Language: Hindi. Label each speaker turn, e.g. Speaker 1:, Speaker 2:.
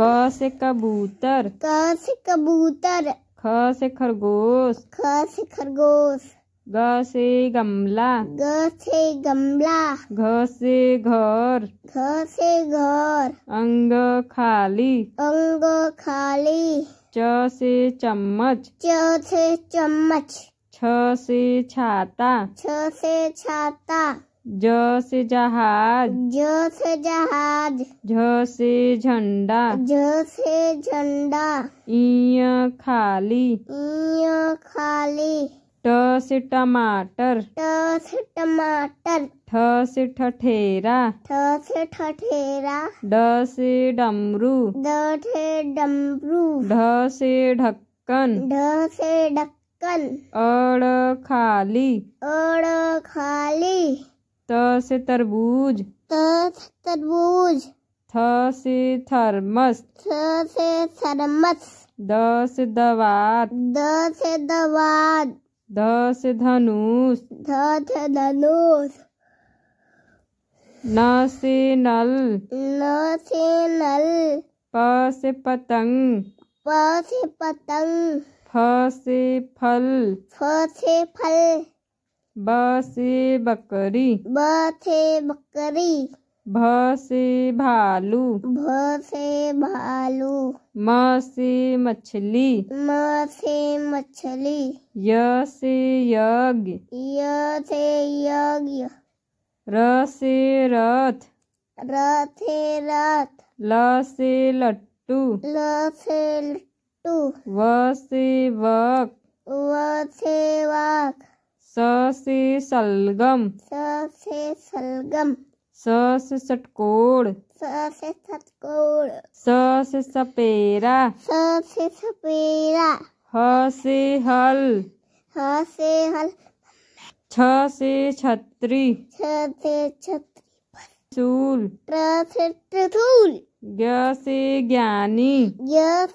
Speaker 1: क से कबूतर क से कबूतर ख से खरगोश ख से खरगोश ग से गमला ग से गमला घ से घर घ से घर अंग खाली अंग खाली च से चम्मच च से चम्मच छ से छाता छ से छाता ज से जहाज ज से जहाज झ से झंडा झ से झंडा इय खाली इय खाली ट से टमाटर ट से टमाटर ठ से ठठेरा ठ से ठठेरा ड से डमरू ड से डमरू ढ से ढक्कन ढ से ढक्कन अड़ खाली अड़ खाली से तरबूज त तरबूज थ से थर्मस थ से थर्मस द से दवात द से दवात द से धनुष ध से धनुष न से नल न से नल प से पतंग प से पतंग फ से फल फ से फल ब से बकरी ब से बकरी भ से भालू भ से भालू म से मछली म से मछली य से यज्ञ य से यज्ञ र से रथ र से रथ ल से लट्टू ल से लट्टू व से वक व से वाक स से सलगम स से सलगम स से सटकोड़ स से सटकोड़ स से सपेरा स से सपेरा ह से हल ह से हल छ से छतरी छ से छतरी त्रिशूल त्र से त्रिशूल ज्ञ से ज्ञानी ज्ञ